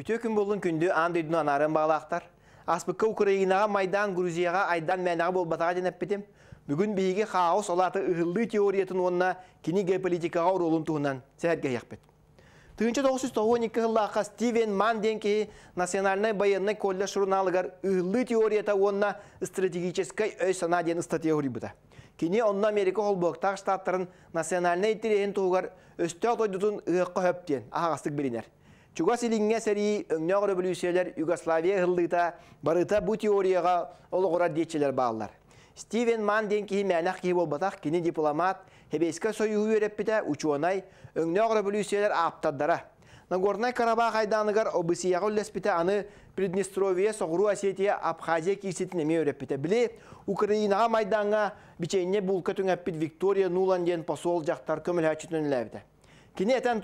Үте күн болын күнді анды үйдің анарын бағалақтар. Аспыққа Украинаға майдан Грузияға айдан болып батаға денеп бетем. Бүгін бейге хаос олаты ұғылды теориятын онына кені геополитикаға ролын туғынан сәрге яқпет. Түгінші 992 жыллаққа Стивен Ман кейі национальный баянны көлі журналыгар ұғылды теорията онына стратегической өй сана ден статья бұда. Кені Америка холбоқтағы штаттарын национальный терейін туғығар өсті отойдудың ұғыққа хөптен ағастық білінер. Чуга силинге сәри өңнәғ Югославия ғылдыта барыта бұ теорияға олғырар детчелер бағылар. Стивен Ман ден кихи мәнәқ кини дипломат Хебеске сойуы өреппіті учуанай өңнәғ революциялер аптаддара. Нагорнай Карабах айданыгар обысияғы үллеспіті аны Приднестровия, Соғру Осетия, Абхазия кейсетіне биле өреппіті. Біле, Украинаға майданға бұл бұлқа түңәппіт Виктория Нуланден посол жақтар көміл әчітін Кіне әтән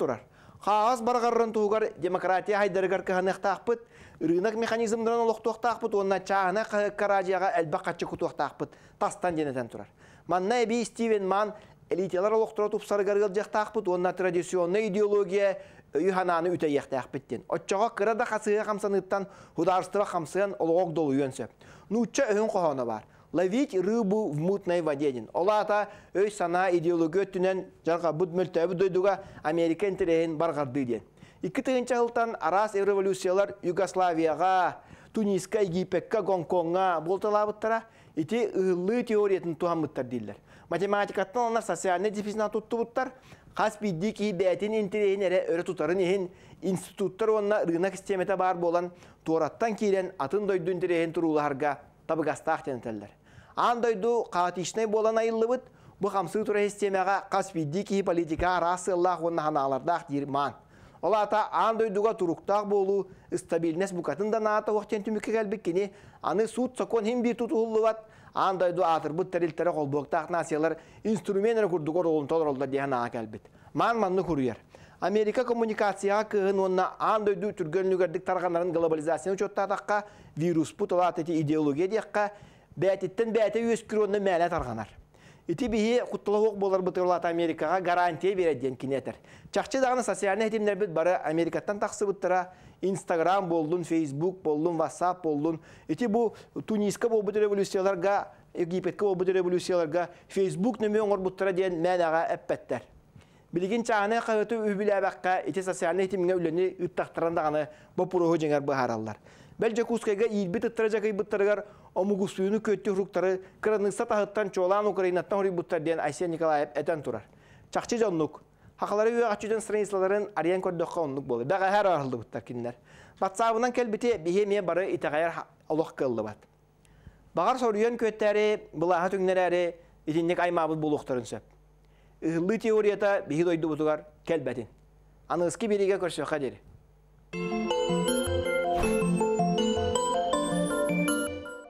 хаас барғаррын туғар демократия хайдаргар кыханықтақпыт, рынок механизмдарын олықтуқтақпыт, онна чағына каражияға әлбі қатшы күтуқтақпыт, тастан денетен тұрар. Манна әбей Стивен Ман элителар олықтыра тұпсарғарғыл жақтақпыт, онна традиционный идеология үйхананы үті ектақпыттен. Отчаға қырада қасыға қамсаныптан, ұдарыстыра қамсығын олғоқ долу үйенсі. Нұтча өң қоғаны бар ловить рыбу в мутной воде. Олата өй сана идеология өттінен жарға бұд мүлтәбі дойдуға Америка интерейін барғарды ден. Икі тығынча жылтан арас революциялар Югославияға, Туниска, Египетка, Гонконга болталабыттара, ити ұғылы теориятын туамыттар дейлер. Математикаттан анар социальный дефицитна туттубыттар, қас бидді ки бәтін интерейін әрі өрі тұтарын ехін институттар онына рынок бар болан, туараттан кейлен атын дойды интерейін табы тенетеллер. Андайду қатишнай болан айыллыбыт, бұ қамсы тұра системаға қасвидди ки политика расы Аллах онна ханалардақ дирман. Олата андайдуға тұруқтақ болу, стабилінес бұқатын да наата оқтен түмікке кәлбіккені, аны суд сокон хем бір тұтығылыват, андойду атыр бұт тәрілтері қолбоқтақ насиялар инструментер күрдігор олын толыр олдар дейін аға кәлбіт. Ман манны Америка коммуникация онна ан дөйді түргөнлігердік тарғанарын глобализацияны чоттадаққа, вирус путалат әті идеология диякка бәтеттен бәте өз күріонны мәлі тарғанар. Ити құттылық америкага болар Америкаға гарантия береден кинетер. Чакчы дағыны социалдык әтемдер біт бары Америкаттан тақсы бұттыра, Инстаграм болдын, Фейсбук болдун, WhatsApp болдун. Ити бу Туниска бол бұты революцияларға, Египетке бол бұты революцияларға, Фейсбук нөме оңыр бұттыра дейін әппәттер. Билигин чағаны қағыту үбілі әбәққа, ете социальны етіміңе үлөнү үттақтыранда гана бұпұрығы женгер бұғаралар. Бәлже Кускайға ирбі тұттыра жағай бұттырығар, омығысуыны көтті руктары қырынықса тағыттан чолан Украинадан хори буттар деген Айсен Николаев әтен тұрар. Чакчы жоннук. Хакалары үй қачуден страницаларын ариян көрдөккө оннук болду. Дәға һәр арылды буттар киндер. Батсабынан кәлбіте бихеме бары итағайар Аллах кылды бат. Бағар сорыйын көттәрі, бұлаға түңнерәрі, итіннік аймабы булуктарын сөп. Ыһыллы теорията бихидойду бутугар келбәтин. Аныскы береге көрші дери.